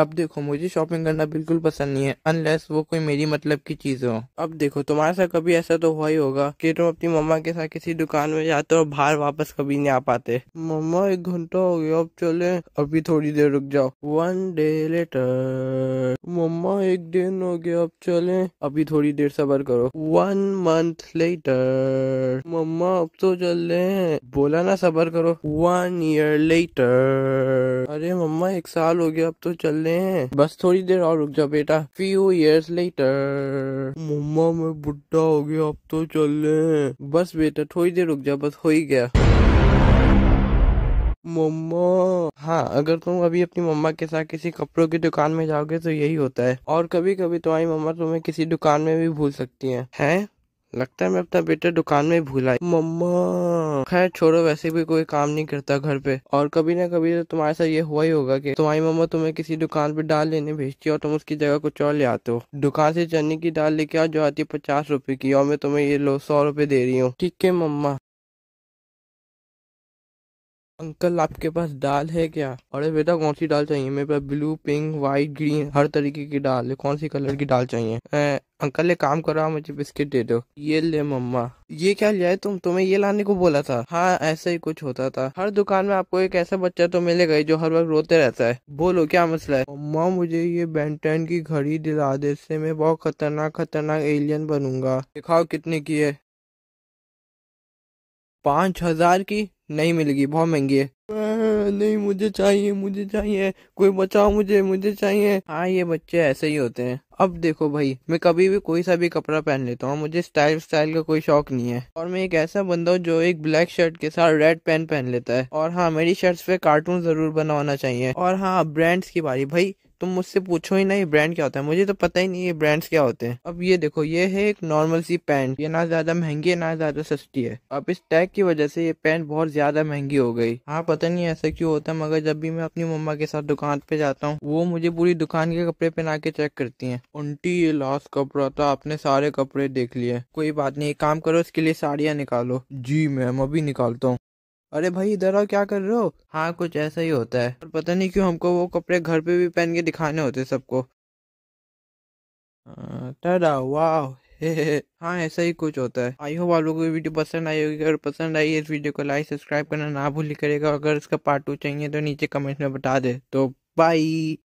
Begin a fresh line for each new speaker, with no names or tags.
अब देखो मुझे शॉपिंग करना बिल्कुल पसंद नहीं है अनलेस वो कोई मेरी मतलब की चीज हो अब देखो तुम्हारे साथ कभी ऐसा तो हुआ ही होगा कि तुम अपनी मम्मा के साथ किसी दुकान में जाते हो बाहर वापस कभी नहीं आ पाते मम्मा एक घंटा हो गया अब चले अभी थोड़ी देर रुक जाओ वन डे लेटर मम्मा एक दिन हो गया अब चले अभी थोड़ी देर सबर करो वन मंथ लेटर मम्मा अब तो चल रहे हैं बोला ना सबर करो वन ईयर लेटर अरे मम्मा एक साल हो गया अब तो चल निकलने हैं बस थोड़ी देर और रुक जाओ बेटा फ्यू इयर्स लेटर मम्मा मैं बुढ़ा हो गया अब तो चल हैं बस बेटा थोड़ी देर रुक जाओ बस हो ही गया मम्मा हाँ अगर तुम अभी अपनी मम्मा के साथ किसी कपड़ों की दुकान में जाओगे तो यही होता है और कभी कभी तुम्हारी तो मम्मा तुम्हें किसी दुकान में भी भूल सकती है, है? लगता है मैं अपना बेटा दुकान में भूला मम्मा खैर छोड़ो वैसे भी कोई काम नहीं करता घर पे और कभी ना कभी तो तुम्हारे साथ ये हुआ ही होगा कि तुम्हारी मम्मा तुम्हें किसी दुकान पे दाल लेने भेजती है और तुम उसकी जगह कुछ और ले आते हो दुकान से चने की दाल लेके आओ जो आती है पचास रुपए की और मैं तुम्हें ये लो सौ रुपए दे रही हूँ ठीक है मम्मा अंकल आपके पास दाल है क्या अरे बेटा कौन सी दाल चाहिए मेरे पास ब्लू पिंक व्हाइट ग्रीन हर तरीके की दाल है कौन सी कलर की दाल चाहिए ए, अंकल ये काम करो मुझे बिस्किट दे दो ये ले मम्मा ये क्या लिया है तुम तुम्हें ये लाने को बोला था हाँ ऐसा ही कुछ होता था हर दुकान में आपको एक ऐसा बच्चा तो मिलेगा जो हर वक्त रोते रहता है बोलो क्या मसला है मम्मा मुझे ये बेंटन की घड़ी दिला दे इससे मैं बहुत खतरनाक खतरनाक एलियन बनूंगा दिखाओ कितने की है पाँच हजार की नहीं मिलेगी बहुत महंगी है नहीं मुझे चाहिए मुझे चाहिए कोई बचाओ मुझे मुझे चाहिए हाँ ये बच्चे ऐसे ही होते हैं अब देखो भाई मैं कभी भी कोई सा भी कपड़ा पहन लेता हूँ मुझे स्टाइल स्टाइल का कोई शौक नहीं है और मैं एक ऐसा बंदा हूँ जो एक ब्लैक शर्ट के साथ रेड पैंट पहन लेता है और हाँ मेरी शर्ट्स पे कार्टून जरूर बनवाना चाहिए और हाँ ब्रांड्स की बारी भाई तुम मुझसे पूछो ही ना ये ब्रांड क्या होता है मुझे तो पता ही नहीं ये ब्रांड्स क्या होते हैं अब ये देखो ये है एक नॉर्मल सी पैंट ये ना ज्यादा महंगी है ना ज्यादा सस्ती है अब इस टैग की वजह से ये पैंट बहुत ज्यादा महंगी हो गई हाँ पता नहीं ऐसा क्यों होता है मगर जब भी मैं अपनी मम्मा के साथ दुकान पे जाता हूँ वो मुझे पूरी दुकान के कपड़े पहना के चेक करती है उन्टी ये लास्ट कपड़ा था आपने सारे कपड़े देख लिए कोई बात नहीं काम करो इसके लिए साड़ियाँ निकालो जी मैम अभी निकालता हूँ अरे भाई इधर आओ क्या कर रहे हो हाँ कुछ ऐसा ही होता है और पता नहीं क्यों हमको वो कपड़े घर पे भी पहन के दिखाने होते सबको वाह हाँ, हाँ ऐसा ही कुछ होता है आई होप आप लोगों को वीडियो पसंद आई होगी अगर पसंद आई इस वीडियो को लाइक सब्सक्राइब करना ना भूल करेगा अगर इसका पार्ट टू चाहिए तो नीचे कमेंट में बता दे तो बाई